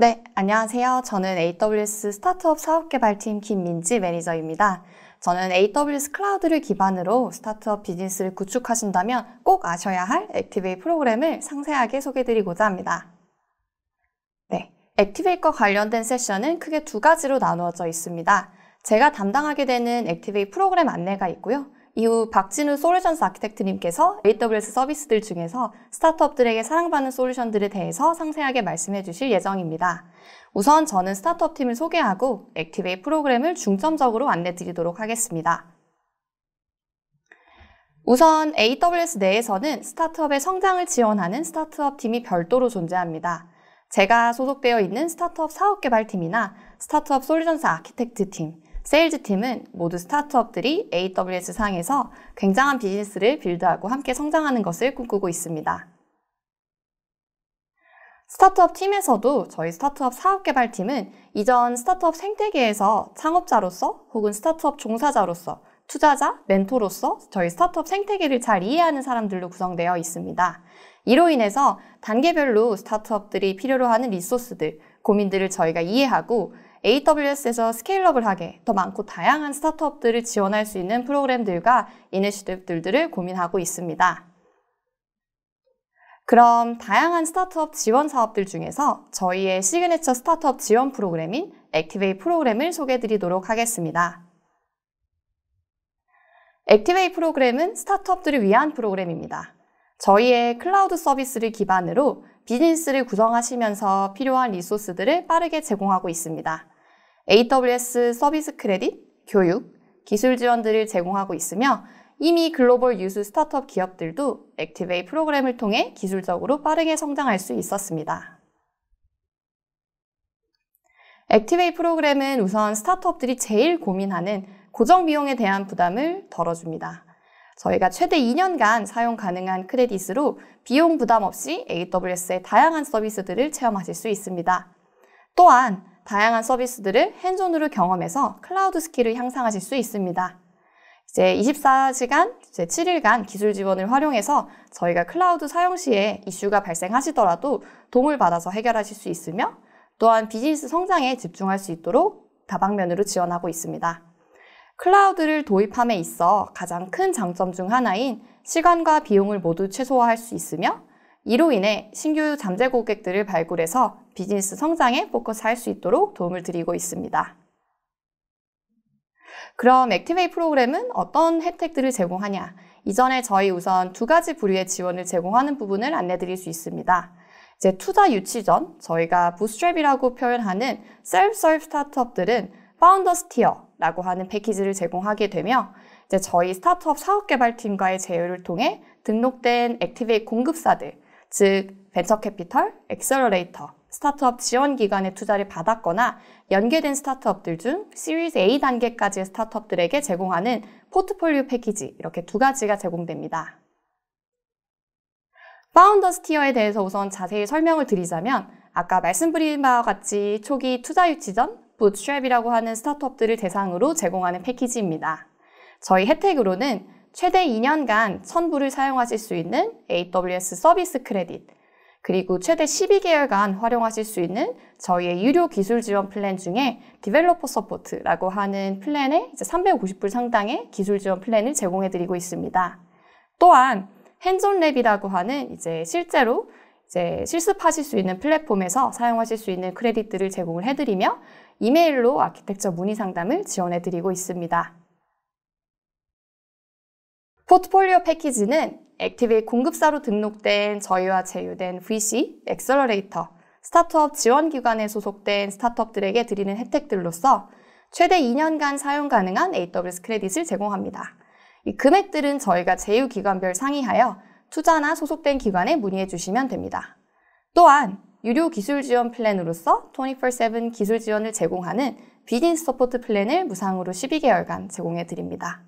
네, 안녕하세요. 저는 AWS 스타트업 사업개발팀 김민지 매니저입니다. 저는 AWS 클라우드를 기반으로 스타트업 비즈니스를 구축하신다면 꼭 아셔야 할 액티베이 프로그램을 상세하게 소개드리고자 합니다. 네, 액티베이과 관련된 세션은 크게 두 가지로 나누어져 있습니다. 제가 담당하게 되는 액티베이 프로그램 안내가 있고요. 이후 박진우 솔루션스 아키텍트님께서 AWS 서비스들 중에서 스타트업들에게 사랑받는 솔루션들에 대해서 상세하게 말씀해 주실 예정입니다. 우선 저는 스타트업 팀을 소개하고 액티베이 프로그램을 중점적으로 안내 드리도록 하겠습니다. 우선 AWS 내에서는 스타트업의 성장을 지원하는 스타트업 팀이 별도로 존재합니다. 제가 소속되어 있는 스타트업 사업개발팀이나 스타트업 솔루션스 아키텍트 팀, 세일즈팀은 모두 스타트업들이 AWS 상에서 굉장한 비즈니스를 빌드하고 함께 성장하는 것을 꿈꾸고 있습니다. 스타트업 팀에서도 저희 스타트업 사업개발팀은 이전 스타트업 생태계에서 창업자로서 혹은 스타트업 종사자로서 투자자, 멘토로서 저희 스타트업 생태계를 잘 이해하는 사람들로 구성되어 있습니다. 이로 인해서 단계별로 스타트업들이 필요로 하는 리소스들, 고민들을 저희가 이해하고 AWS에서 스케일업을하게 더 많고 다양한 스타트업들을 지원할 수 있는 프로그램들과 이니시티브들을 고민하고 있습니다. 그럼 다양한 스타트업 지원 사업들 중에서 저희의 시그니처 스타트업 지원 프로그램인 액티베이 프로그램을 소개해드리도록 하겠습니다. 액티베이 프로그램은 스타트업들을 위한 프로그램입니다. 저희의 클라우드 서비스를 기반으로 비즈니스를 구성하시면서 필요한 리소스들을 빠르게 제공하고 있습니다. AWS 서비스 크레딧, 교육, 기술 지원들을 제공하고 있으며 이미 글로벌 유수 스타트업 기업들도 액티베이 프로그램을 통해 기술적으로 빠르게 성장할 수 있었습니다. 액티베이 프로그램은 우선 스타트업들이 제일 고민하는 고정 비용에 대한 부담을 덜어줍니다. 저희가 최대 2년간 사용 가능한 크레딧으로 비용 부담 없이 AWS의 다양한 서비스들을 체험하실 수 있습니다. 또한 다양한 서비스들을 핸존으로 경험해서 클라우드 스킬을 향상하실 수 있습니다. 이제 24시간, 이제 7일간 기술 지원을 활용해서 저희가 클라우드 사용 시에 이슈가 발생하시더라도 도움을 받아서 해결하실 수 있으며 또한 비즈니스 성장에 집중할 수 있도록 다방면으로 지원하고 있습니다. 클라우드를 도입함에 있어 가장 큰 장점 중 하나인 시간과 비용을 모두 최소화할 수 있으며 이로 인해 신규 잠재 고객들을 발굴해서 비즈니스 성장에 포커스할 수 있도록 도움을 드리고 있습니다. 그럼 액티베이 프로그램은 어떤 혜택들을 제공하냐? 이전에 저희 우선 두 가지 부류의 지원을 제공하는 부분을 안내드릴 수 있습니다. 이제 투자 유치 전 저희가 부스트랩이라고 표현하는 셀프 서브 스타트업들은 파운더스 티어, 라고 하는 패키지를 제공하게 되며 이제 저희 스타트업 사업개발팀과의 제휴를 통해 등록된 액티베이 공급사들, 즉 벤처캐피털, 엑셀러레이터, 스타트업 지원 기관의 투자를 받았거나 연계된 스타트업들 중 시리즈 A 단계까지의 스타트업들에게 제공하는 포트폴리오 패키지 이렇게 두 가지가 제공됩니다. 파운더스 티어에 대해서 우선 자세히 설명을 드리자면 아까 말씀드린 바와 같이 초기 투자 유치전, 부트랩이라고 하는 스타트업들을 대상으로 제공하는 패키지입니다. 저희 혜택으로는 최대 2년간 1000불을 사용하실 수 있는 AWS 서비스 크레딧, 그리고 최대 12개월간 활용하실 수 있는 저희의 유료 기술 지원 플랜 중에 디벨로퍼 서포트라고 하는 플랜에 이제 350불 상당의 기술 지원 플랜을 제공해드리고 있습니다. 또한 핸즈온랩이라고 하는 이제 실제로 이제 실습하실 수 있는 플랫폼에서 사용하실 수 있는 크레딧들을 제공을 해드리며 이메일로 아키텍처 문의 상담을 지원해 드리고 있습니다. 포트폴리오 패키지는 액티브의 공급사로 등록된 저희와 제휴된 VC, 엑셀러레이터, 스타트업 지원기관에 소속된 스타트업들에게 드리는 혜택들로서 최대 2년간 사용 가능한 AWS 크레딧을 제공합니다. 이 금액들은 저희가 제휴 기관별 상의하여 투자나 소속된 기관에 문의해 주시면 됩니다. 또한 유료 기술 지원 플랜으로서 24/7 기술 지원을 제공하는 비즈니스 서포트 플랜을 무상으로 12개월간 제공해 드립니다.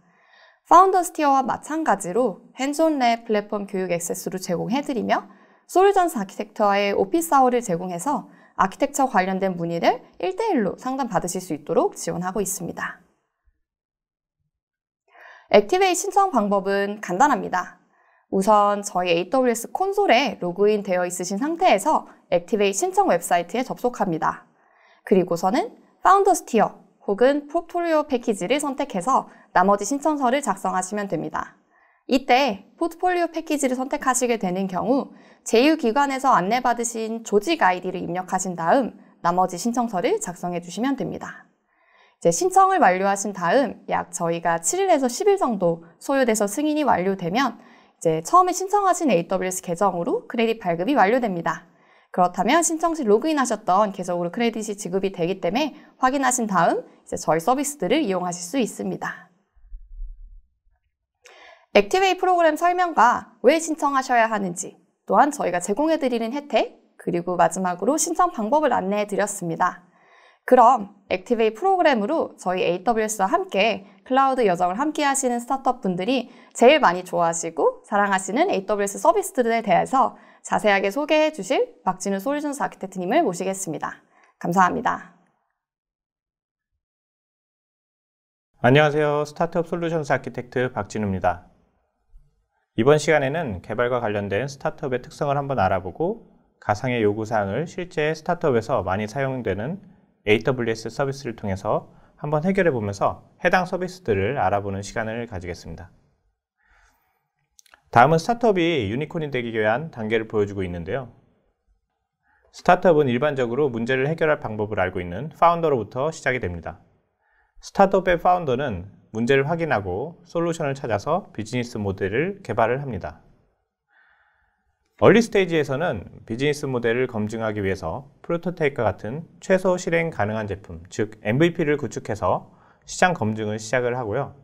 파운더스 티어와 마찬가지로 핸즈온 랩 플랫폼 교육 액세스로 제공해 드리며 솔루전스 아키텍터와의 오피스 아워를 제공해서 아키텍처 관련된 문의를 1대1로 상담받으실 수 있도록 지원하고 있습니다. 액티베이 신청 방법은 간단합니다. 우선 저희 AWS 콘솔에 로그인 되어 있으신 상태에서 액티베이 신청 웹사이트에 접속합니다. 그리고서는 파운더스 티어 혹은 포트폴리오 패키지를 선택해서 나머지 신청서를 작성하시면 됩니다. 이때 포트폴리오 패키지를 선택하시게 되는 경우 제휴기관에서 안내받으신 조직 아이디를 입력하신 다음 나머지 신청서를 작성해 주시면 됩니다. 이제 신청을 완료하신 다음 약 저희가 7일에서 10일 정도 소요돼서 승인이 완료되면 이제 처음에 신청하신 AWS 계정으로 크레딧 발급이 완료됩니다. 그렇다면 신청 시 로그인하셨던 계정으로 크레딧이 지급이 되기 때문에 확인하신 다음 이제 저희 서비스들을 이용하실 수 있습니다. 액티베이 프로그램 설명과 왜 신청하셔야 하는지, 또한 저희가 제공해드리는 혜택, 그리고 마지막으로 신청 방법을 안내해드렸습니다. 그럼 액티베이 프로그램으로 저희 AWS와 함께 클라우드 여정을 함께 하시는 스타트업 분들이 제일 많이 좋아하시고 사랑하시는 AWS 서비스들에 대해서 자세하게 소개해 주실 박진우 솔루션스 아키텍트님을 모시겠습니다. 감사합니다. 안녕하세요. 스타트업 솔루션스 아키텍트 박진우입니다. 이번 시간에는 개발과 관련된 스타트업의 특성을 한번 알아보고 가상의 요구사항을 실제 스타트업에서 많이 사용되는 AWS 서비스를 통해서 한번 해결해 보면서 해당 서비스들을 알아보는 시간을 가지겠습니다. 다음은 스타트업이 유니콘이 되기 위한 단계를 보여주고 있는데요. 스타트업은 일반적으로 문제를 해결할 방법을 알고 있는 파운더로부터 시작이 됩니다. 스타트업의 파운더는 문제를 확인하고 솔루션을 찾아서 비즈니스 모델을 개발을 합니다. 얼리 스테이지에서는 비즈니스 모델을 검증하기 위해서 프로토타입과 같은 최소 실행 가능한 제품, 즉 MVP를 구축해서 시장 검증을 시작을 하고요.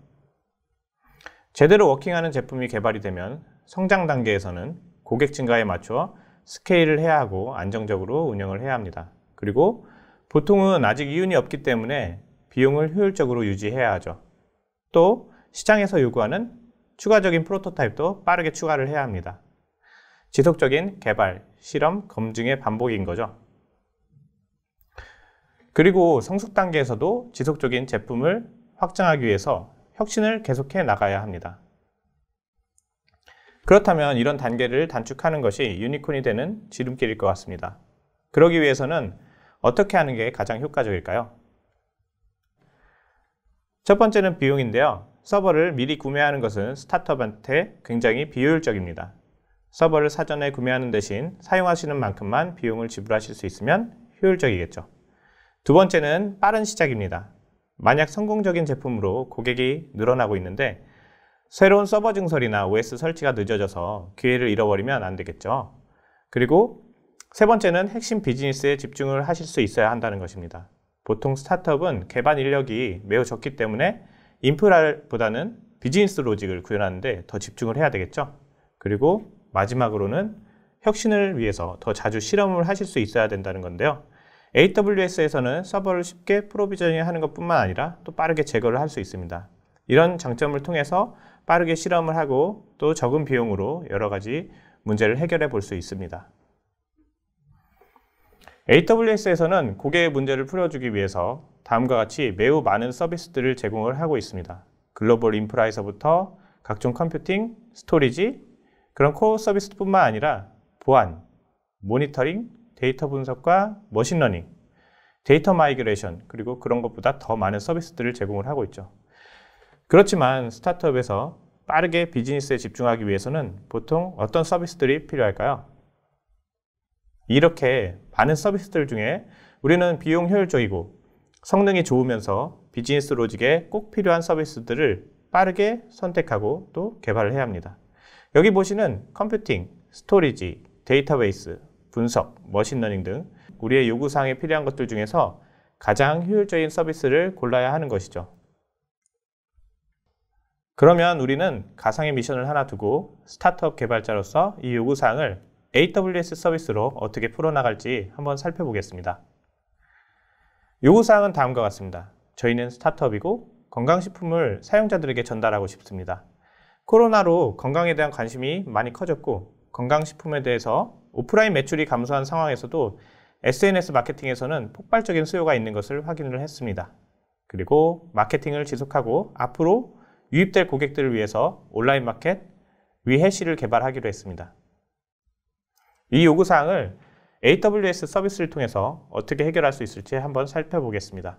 제대로 워킹하는 제품이 개발이 되면 성장 단계에서는 고객 증가에 맞춰 스케일을 해야 하고 안정적으로 운영을 해야 합니다. 그리고 보통은 아직 이윤이 없기 때문에 비용을 효율적으로 유지해야 하죠. 또 시장에서 요구하는 추가적인 프로토타입도 빠르게 추가를 해야 합니다. 지속적인 개발, 실험, 검증의 반복인 거죠. 그리고 성숙 단계에서도 지속적인 제품을 확장하기 위해서 혁신을 계속해 나가야 합니다. 그렇다면 이런 단계를 단축하는 것이 유니콘이 되는 지름길일 것 같습니다. 그러기 위해서는 어떻게 하는 게 가장 효과적일까요? 첫 번째는 비용인데요. 서버를 미리 구매하는 것은 스타트업한테 굉장히 비효율적입니다. 서버를 사전에 구매하는 대신 사용하시는 만큼만 비용을 지불하실 수 있으면 효율적이겠죠. 두 번째는 빠른 시작입니다. 만약 성공적인 제품으로 고객이 늘어나고 있는데 새로운 서버 증설이나 OS 설치가 늦어져서 기회를 잃어버리면 안 되겠죠. 그리고 세 번째는 핵심 비즈니스에 집중을 하실 수 있어야 한다는 것입니다. 보통 스타트업은 개발 인력이 매우 적기 때문에 인프라보다는 비즈니스 로직을 구현하는데 더 집중을 해야 되겠죠. 그리고 마지막으로는 혁신을 위해서 더 자주 실험을 하실 수 있어야 된다는 건데요. AWS에서는 서버를 쉽게 프로비전이하는 것뿐만 아니라 또 빠르게 제거를 할 수 있습니다. 이런 장점을 통해서 빠르게 실험을 하고 또 적은 비용으로 여러 가지 문제를 해결해 볼 수 있습니다. AWS에서는 고객의 문제를 풀어주기 위해서 다음과 같이 매우 많은 서비스들을 제공을 하고 있습니다. 글로벌 인프라에서부터 각종 컴퓨팅, 스토리지, 그런 코어 서비스뿐만 아니라 보안, 모니터링, 데이터 분석과 머신러닝, 데이터 마이그레이션 그리고 그런 것보다 더 많은 서비스들을 제공을 하고 있죠. 그렇지만 스타트업에서 빠르게 비즈니스에 집중하기 위해서는 보통 어떤 서비스들이 필요할까요? 이렇게 많은 서비스들 중에 우리는 비용 효율적이고 성능이 좋으면서 비즈니스 로직에 꼭 필요한 서비스들을 빠르게 선택하고 또 개발을 해야 합니다. 여기 보시는 컴퓨팅, 스토리지, 데이터베이스, 분석, 머신러닝 등 우리의 요구사항에 필요한 것들 중에서 가장 효율적인 서비스를 골라야 하는 것이죠. 그러면 우리는 가상의 미션을 하나 두고 스타트업 개발자로서 이 요구사항을 AWS 서비스로 어떻게 풀어나갈지 한번 살펴보겠습니다. 요구사항은 다음과 같습니다. 저희는 스타트업이고 건강식품을 사용자들에게 전달하고 싶습니다. 코로나로 건강에 대한 관심이 많이 커졌고 건강식품에 대해서 오프라인 매출이 감소한 상황에서도 SNS 마케팅에서는 폭발적인 수요가 있는 것을 확인을 했습니다. 그리고 마케팅을 지속하고 앞으로 유입될 고객들을 위해서 온라인 마켓 위해시를 개발하기로 했습니다. 이 요구사항을 AWS 서비스를 통해서 어떻게 해결할 수 있을지 한번 살펴보겠습니다.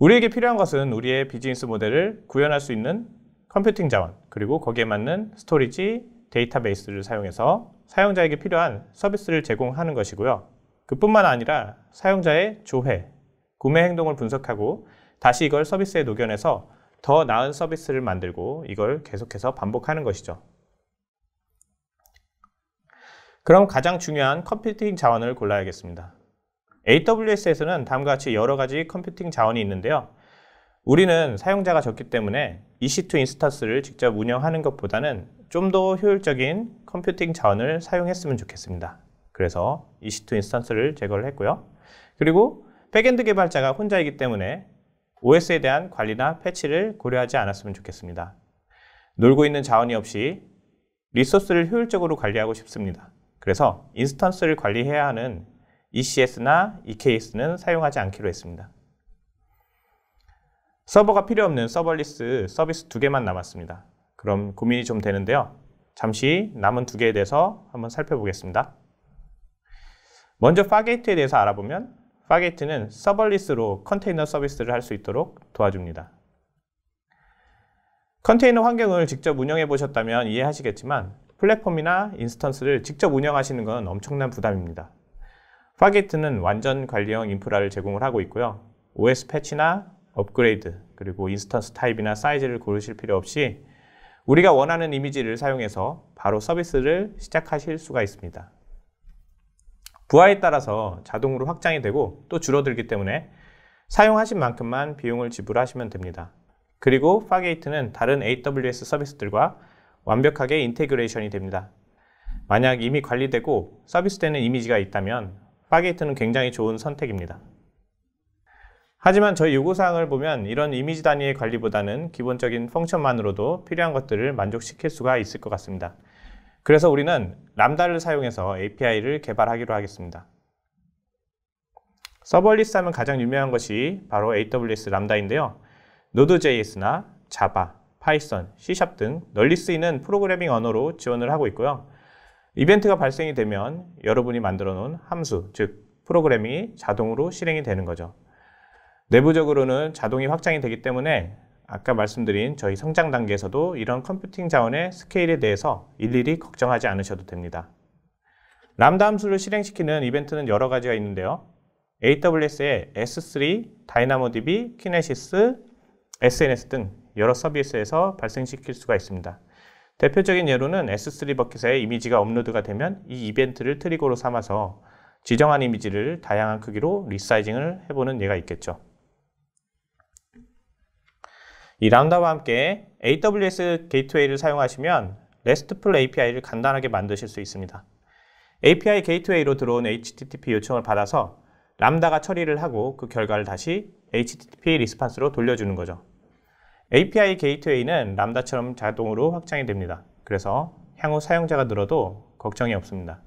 우리에게 필요한 것은 우리의 비즈니스 모델을 구현할 수 있는 컴퓨팅 자원, 그리고 거기에 맞는 스토리지, 데이터베이스를 사용해서 사용자에게 필요한 서비스를 제공하는 것이고요. 그뿐만 아니라 사용자의 조회, 구매 행동을 분석하고 다시 이걸 서비스에 녹여내서 더 나은 서비스를 만들고 이걸 계속해서 반복하는 것이죠. 그럼 가장 중요한 컴퓨팅 자원을 골라야겠습니다. AWS에서는 다음과 같이 여러 가지 컴퓨팅 자원이 있는데요. 우리는 사용자가 적기 때문에 EC2 인스턴스를 직접 운영하는 것보다는 좀 더 효율적인 컴퓨팅 자원을 사용했으면 좋겠습니다. 그래서 EC2 인스턴스를 제거를 했고요. 그리고 백엔드 개발자가 혼자이기 때문에 OS에 대한 관리나 패치를 고려하지 않았으면 좋겠습니다. 놀고 있는 자원이 없이 리소스를 효율적으로 관리하고 싶습니다. 그래서 인스턴스를 관리해야 하는 ECS나 EKS는 사용하지 않기로 했습니다. 서버가 필요 없는 서버리스 서비스 두 개만 남았습니다. 그럼 고민이 좀 되는데요. 잠시 남은 두 개에 대해서 한번 살펴보겠습니다. 먼저 파게이트에 대해서 알아보면 파게이트는 서버리스로 컨테이너 서비스를 할 수 있도록 도와줍니다. 컨테이너 환경을 직접 운영해 보셨다면 이해하시겠지만 플랫폼이나 인스턴스를 직접 운영하시는 건 엄청난 부담입니다. 파게트는 완전 관리형 인프라를 제공을 하고 있고요. OS 패치나 업그레이드, 그리고 인스턴스 타입이나 사이즈를 고르실 필요 없이 우리가 원하는 이미지를 사용해서 바로 서비스를 시작하실 수가 있습니다. 부하에 따라서 자동으로 확장이 되고 또 줄어들기 때문에 사용하신 만큼만 비용을 지불하시면 됩니다. 그리고 파게이트는 다른 AWS 서비스들과 완벽하게 인테그레이션이 됩니다. 만약 이미 관리되고 서비스되는 이미지가 있다면 바게이트는 굉장히 좋은 선택입니다. 하지만 저희 요구사항을 보면 이런 이미지 단위의 관리보다는 기본적인 펑션만으로도 필요한 것들을 만족시킬 수가 있을 것 같습니다. 그래서 우리는 람다를 사용해서 API를 개발하기로 하겠습니다. 서버리스 하면 가장 유명한 것이 바로 AWS 람다인데요. Node.js나 Java, 파이썬, C샵 등 널리 쓰이는 프로그래밍 언어로 지원을 하고 있고요. 이벤트가 발생이 되면 여러분이 만들어 놓은 함수, 즉 프로그램이 자동으로 실행이 되는 거죠. 내부적으로는 자동이 확장이 되기 때문에 아까 말씀드린 저희 성장 단계에서도 이런 컴퓨팅 자원의 스케일에 대해서 일일이 걱정하지 않으셔도 됩니다. 람다 함수를 실행시키는 이벤트는 여러 가지가 있는데요. AWS의 S3, DynamoDB, Kinesis, SNS 등 여러 서비스에서 발생시킬 수가 있습니다. 대표적인 예로는 S3 버킷에 이미지가 업로드가 되면 이 이벤트를 트리거로 삼아서 지정한 이미지를 다양한 크기로 리사이징을 해보는 예가 있겠죠. 이 라운다와 함께 AWS 게이트웨이를 사용하시면 RESTful API를 간단하게 만드실 수 있습니다. API 게이트웨이로 들어온 HTTP 요청을 받아서 람다가 처리를 하고 그 결과를 다시 HTTP 리스판스로 돌려주는 거죠. API 게이트웨이는 람다처럼 자동으로 확장이 됩니다. 그래서 향후 사용자가 늘어도 걱정이 없습니다.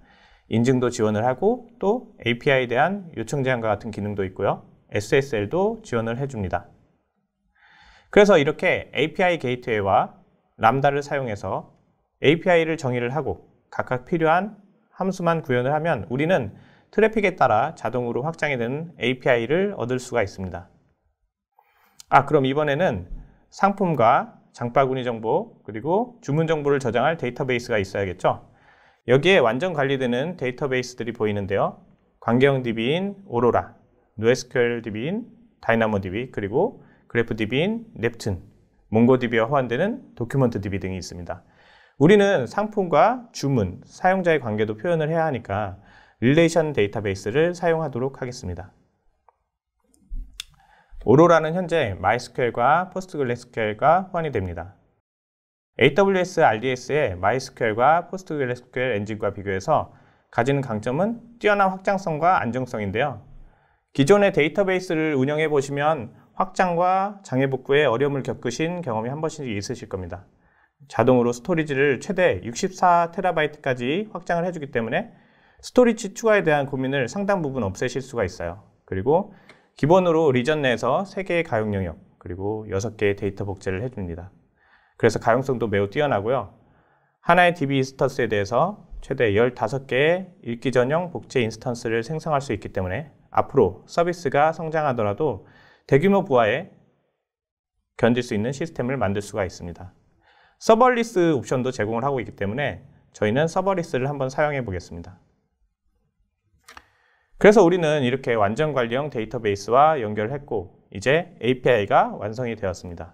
인증도 지원을 하고 또 API에 대한 요청 제한과 같은 기능도 있고요. SSL도 지원을 해줍니다. 그래서 이렇게 API 게이트웨이와 람다를 사용해서 API를 정의를 하고 각각 필요한 함수만 구현을 하면 우리는 트래픽에 따라 자동으로 확장이 되는 API를 얻을 수가 있습니다. 아, 그럼 이번에는 상품과 장바구니 정보 그리고 주문 정보를 저장할 데이터베이스가 있어야겠죠. 여기에 완전 관리되는 데이터베이스들이 보이는데요. 광경형 d b 인 오로라, NoSQLDB인 DynamoDB, 그리고 GraphDB인 넵튼, 몽고DB와 호환되는 도큐먼트DB 등이 있습니다. 우리는 상품과 주문, 사용자의 관계도 표현을 해야 하니까 릴레이션 데이터베이스를 사용하도록 하겠습니다. 오로라는 현재 MySQL과 PostgreSQL과 호환이 됩니다. AWS RDS의 MySQL과 PostgreSQL 엔진과 비교해서 가지는 강점은 뛰어난 확장성과 안정성인데요. 기존의 데이터베이스를 운영해 보시면 확장과 장애 복구에 어려움을 겪으신 경험이 한 번씩 있으실 겁니다. 자동으로 스토리지를 최대 64TB까지 확장을 해주기 때문에 스토리지 추가에 대한 고민을 상당 부분 없애실 수가 있어요. 그리고 기본으로 리전 내에서 3개의 가용 영역 그리고 6개의 데이터 복제를 해줍니다. 그래서 가용성도 매우 뛰어나고요. 하나의 DB 인스턴스에 대해서 최대 15개의 읽기 전용 복제 인스턴스를 생성할 수 있기 때문에 앞으로 서비스가 성장하더라도 대규모 부하에 견딜 수 있는 시스템을 만들 수가 있습니다. 서버리스 옵션도 제공을 하고 있기 때문에 저희는 서버리스를 한번 사용해 보겠습니다. 그래서 우리는 이렇게 완전 관리형 데이터베이스와 연결했고 이제 API가 완성이 되었습니다.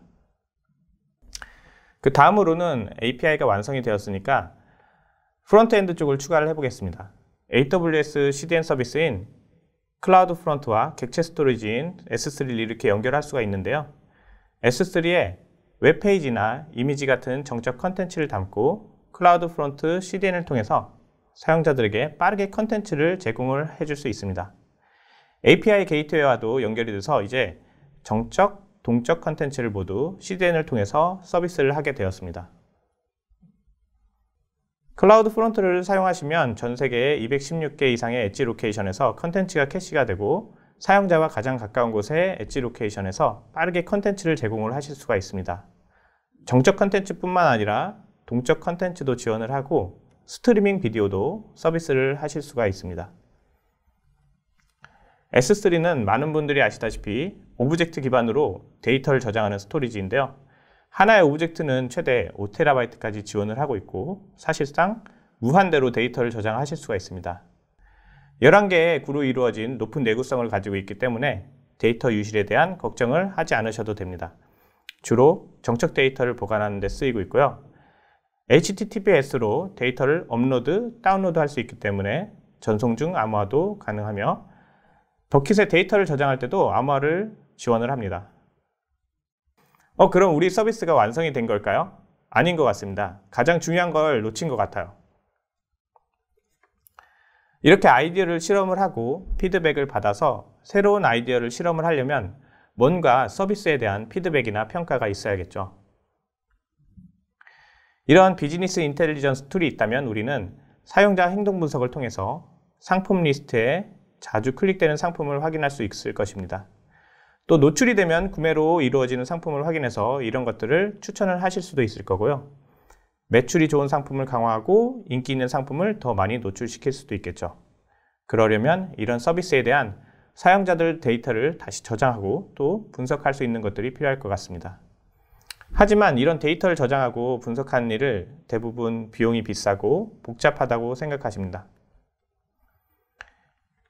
그 다음으로는 API가 완성이 되었으니까 프론트엔드 쪽을 추가를 해보겠습니다. AWS CDN 서비스인 클라우드 프론트와 객체 스토리지인 S3를 이렇게 연결할 수가 있는데요. S3에 웹페이지나 이미지 같은 정적 컨텐츠를 담고 클라우드 프론트 CDN을 통해서 사용자들에게 빠르게 컨텐츠를 제공을 해줄 수 있습니다. API 게이트웨어와도 연결이 돼서 이제 정적, 동적 컨텐츠를 모두 CDN을 통해서 서비스를 하게 되었습니다. 클라우드 프론트를 사용하시면 전 세계 에 216개 이상의 엣지 로케이션에서 컨텐츠가 캐시가 되고 사용자와 가장 가까운 곳의 엣지 로케이션에서 빠르게 컨텐츠를 제공을 하실 수가 있습니다. 정적 컨텐츠뿐만 아니라 동적 컨텐츠도 지원을 하고 스트리밍 비디오도 서비스를 하실 수가 있습니다. S3는 많은 분들이 아시다시피 오브젝트 기반으로 데이터를 저장하는 스토리지인데요. 하나의 오브젝트는 최대 5TB까지 지원을 하고 있고 사실상 무한대로 데이터를 저장하실 수가 있습니다. 11개의 구로 이루어진 높은 내구성을 가지고 있기 때문에 데이터 유실에 대한 걱정을 하지 않으셔도 됩니다. 주로 정책 데이터를 보관하는 데 쓰이고 있고요. HTTPS로 데이터를 업로드, 다운로드 할 수 있기 때문에 전송 중 암호화도 가능하며 버킷에 데이터를 저장할 때도 암호화를 지원을 합니다. 어, 그럼 우리 서비스가 완성이 된 걸까요? 아닌 것 같습니다. 가장 중요한 걸 놓친 것 같아요. 이렇게 아이디어를 실험을 하고 피드백을 받아서 새로운 아이디어를 실험을 하려면 뭔가 서비스에 대한 피드백이나 평가가 있어야겠죠. 이러한 비즈니스 인텔리전스 툴이 있다면 우리는 사용자 행동 분석을 통해서 상품 리스트에 자주 클릭되는 상품을 확인할 수 있을 것입니다. 또 노출이 되면 구매로 이루어지는 상품을 확인해서 이런 것들을 추천을 하실 수도 있을 거고요. 매출이 좋은 상품을 강화하고 인기 있는 상품을 더 많이 노출시킬 수도 있겠죠. 그러려면 이런 서비스에 대한 사용자들 데이터를 다시 저장하고 또 분석할 수 있는 것들이 필요할 것 같습니다. 하지만 이런 데이터를 저장하고 분석하는 일을 대부분 비용이 비싸고 복잡하다고 생각하십니다.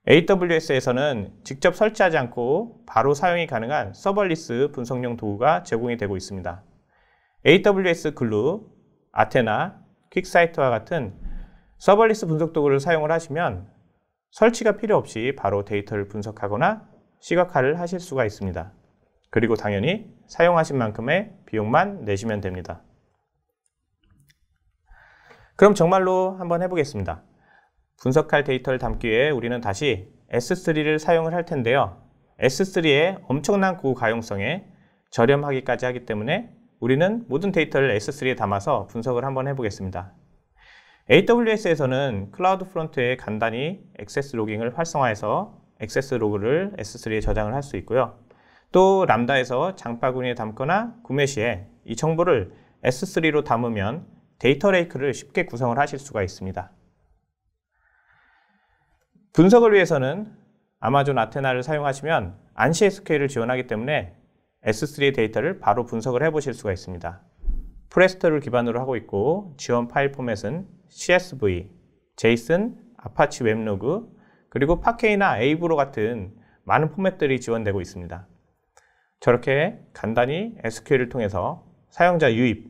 AWS에서는 직접 설치하지 않고 바로 사용이 가능한 서버리스 분석용 도구가 제공이 되고 있습니다. AWS 글루, 아테나, 퀵사이트와 같은 서버리스 분석 도구를 사용을 하시면 설치가 필요 없이 바로 데이터를 분석하거나 시각화를 하실 수가 있습니다. 그리고 당연히 사용하신 만큼의 비용만 내시면 됩니다. 그럼 정말로 한번 해보겠습니다. 분석할 데이터를 담기 위해 우리는 다시 S3를 사용을 할 텐데요. S3의 엄청난 고가용성에 저렴하기까지 하기 때문에 우리는 모든 데이터를 S3에 담아서 분석을 한번 해보겠습니다. AWS에서는 클라우드 프론트에 간단히 액세스 로깅을 활성화해서 액세스 로그를 S3에 저장을 할 수 있고요. 또 람다에서 장바구니에 담거나 구매 시에 이 정보를 S3로 담으면 데이터 레이크를 쉽게 구성을 하실 수가 있습니다. 분석을 위해서는 아마존 아테나를 사용하시면 안시 SQL을 지원하기 때문에 S3 데이터를 바로 분석을 해보실 수가 있습니다. 프레스터를 기반으로 하고 있고 지원 파일 포맷은 CSV, JSON, 아파치 웹로그, 그리고 파케이나 에이브로 같은 많은 포맷들이 지원되고 있습니다. 저렇게 간단히 SQL을 통해서 사용자 유입,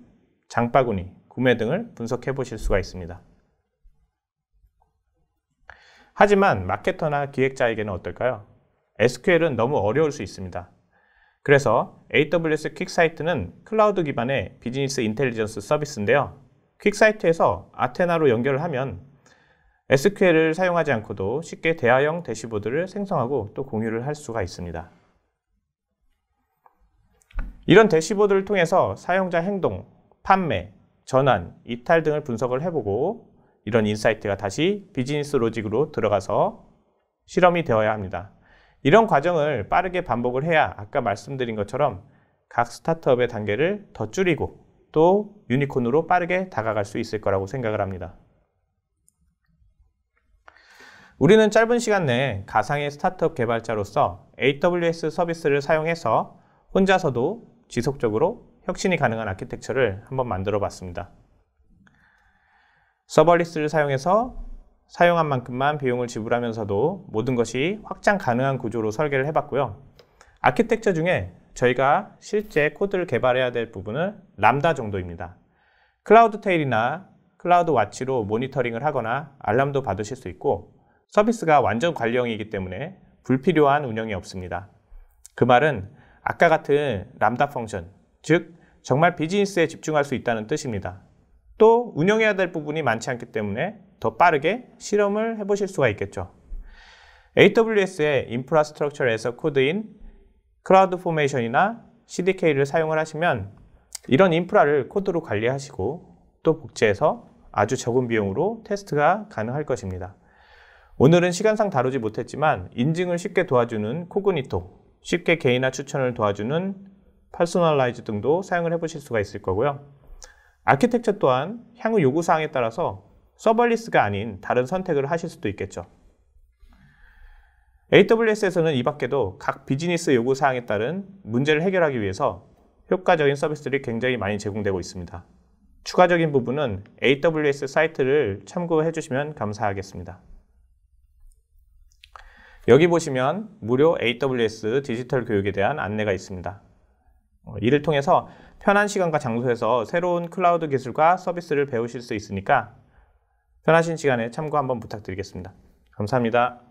장바구니, 구매 등을 분석해 보실 수가 있습니다. 하지만 마케터나 기획자에게는 어떨까요? SQL은 너무 어려울 수 있습니다. 그래서 AWS 퀵사이트는 클라우드 기반의 비즈니스 인텔리전스 서비스인데요. 퀵사이트에서 아테나로 연결을 하면 SQL을 사용하지 않고도 쉽게 대화형 대시보드를 생성하고 또 공유를 할 수가 있습니다. 이런 대시보드를 통해서 사용자 행동, 판매, 전환, 이탈 등을 분석을 해보고 이런 인사이트가 다시 비즈니스 로직으로 들어가서 실험이 되어야 합니다. 이런 과정을 빠르게 반복을 해야 아까 말씀드린 것처럼 각 스타트업의 단계를 더 줄이고 또 유니콘으로 빠르게 다가갈 수 있을 거라고 생각을 합니다. 우리는 짧은 시간 내에 가상의 스타트업 개발자로서 AWS 서비스를 사용해서 혼자서도 지속적으로 혁신이 가능한 아키텍처를 한번 만들어 봤습니다. 서버리스를 사용해서 사용한 만큼만 비용을 지불하면서도 모든 것이 확장 가능한 구조로 설계를 해봤고요. 아키텍처 중에 저희가 실제 코드를 개발해야 될 부분은 람다 정도입니다. 클라우드 테일이나 클라우드 와치로 모니터링을 하거나 알람도 받으실 수 있고 서비스가 완전 관리형이기 때문에 불필요한 운영이 없습니다. 그 말은 아까 같은 람다 펑션, 즉 정말 비즈니스에 집중할 수 있다는 뜻입니다. 또 운영해야 될 부분이 많지 않기 때문에 더 빠르게 실험을 해보실 수가 있겠죠. AWS의 인프라스트럭처에서 코드인 크라우드 포메이션이나 CDK를 사용을 하시면 이런 인프라를 코드로 관리하시고 또 복제해서 아주 적은 비용으로 테스트가 가능할 것입니다. 오늘은 시간상 다루지 못했지만 인증을 쉽게 도와주는 코그니토 쉽게 개인화 추천을 도와주는 퍼스널라이즈 등도 사용을 해보실 수가 있을 거고요. 아키텍처 또한 향후 요구사항에 따라서 서벌리스가 아닌 다른 선택을 하실 수도 있겠죠. AWS에서는 이 밖에도 각 비즈니스 요구사항에 따른 문제를 해결하기 위해서 효과적인 서비스들이 굉장히 많이 제공되고 있습니다. 추가적인 부분은 AWS 사이트를 참고해 주시면 감사하겠습니다. 여기 보시면 무료 AWS 디지털 교육에 대한 안내가 있습니다. 어, 이를 통해서 편한 시간과 장소에서 새로운 클라우드 기술과 서비스를 배우실 수 있으니까 편하신 시간에 참고 한번 부탁드리겠습니다. 감사합니다.